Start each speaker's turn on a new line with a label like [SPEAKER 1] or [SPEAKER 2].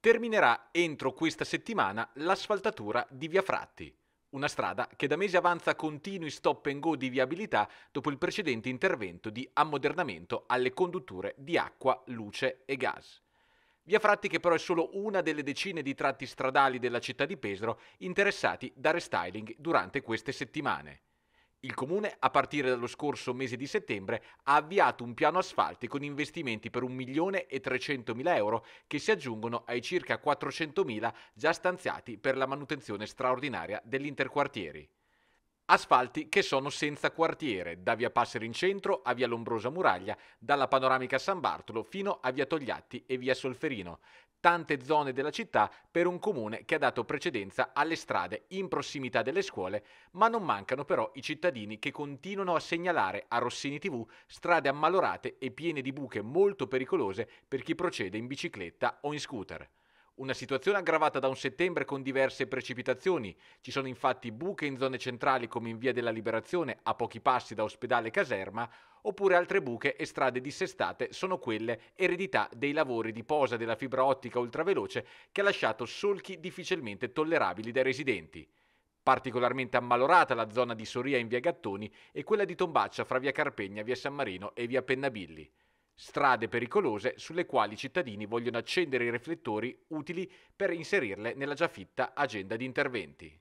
[SPEAKER 1] terminerà entro questa settimana l'asfaltatura di Via Fratti, una strada che da mesi avanza continui stop and go di viabilità dopo il precedente intervento di ammodernamento alle condutture di acqua, luce e gas. Via Fratti che però è solo una delle decine di tratti stradali della città di Pesaro interessati da restyling durante queste settimane. Il comune, a partire dallo scorso mese di settembre, ha avviato un piano asfalti con investimenti per 1.300.000 euro che si aggiungono ai circa 400.000 già stanziati per la manutenzione straordinaria degli interquartieri. Asfalti che sono senza quartiere, da via Passeri in centro a via Lombrosa Muraglia, dalla panoramica San Bartolo fino a via Togliatti e via Solferino tante zone della città per un comune che ha dato precedenza alle strade in prossimità delle scuole, ma non mancano però i cittadini che continuano a segnalare a Rossini TV strade ammalorate e piene di buche molto pericolose per chi procede in bicicletta o in scooter. Una situazione aggravata da un settembre con diverse precipitazioni. Ci sono infatti buche in zone centrali come in Via della Liberazione, a pochi passi da ospedale Caserma, oppure altre buche e strade dissestate sono quelle eredità dei lavori di posa della fibra ottica ultraveloce che ha lasciato solchi difficilmente tollerabili dai residenti. Particolarmente ammalorata la zona di Soria in via Gattoni e quella di Tombaccia fra via Carpegna, via San Marino e via Pennabilli strade pericolose sulle quali i cittadini vogliono accendere i riflettori utili per inserirle nella già fitta agenda di interventi.